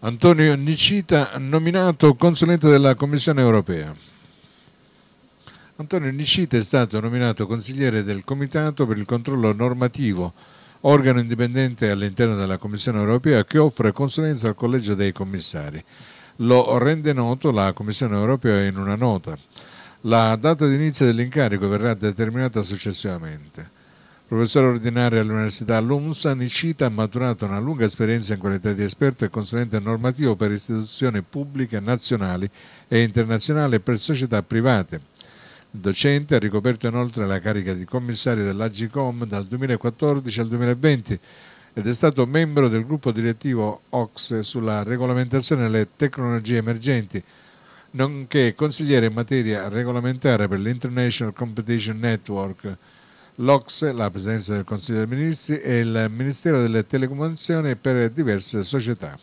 Antonio Nicita, nominato consulente della Commissione europea. Antonio Nicita è stato nominato consigliere del Comitato per il controllo normativo, organo indipendente all'interno della Commissione europea che offre consulenza al Collegio dei Commissari. Lo rende noto la Commissione europea in una nota. La data di inizio dell'incarico verrà determinata successivamente. Professore ordinario all'Università LUMS, Nicita ha maturato una lunga esperienza in qualità di esperto e consulente normativo per istituzioni pubbliche nazionali e internazionali e per società private. Il docente ha ricoperto inoltre la carica di commissario dell'Agicom dal 2014 al 2020 ed è stato membro del gruppo direttivo OX sulla regolamentazione delle tecnologie emergenti, nonché consigliere in materia regolamentare per l'International Competition Network l'Ocse, la Presidenza del Consiglio dei Ministri e il Ministero delle Telecomunicazioni per diverse società.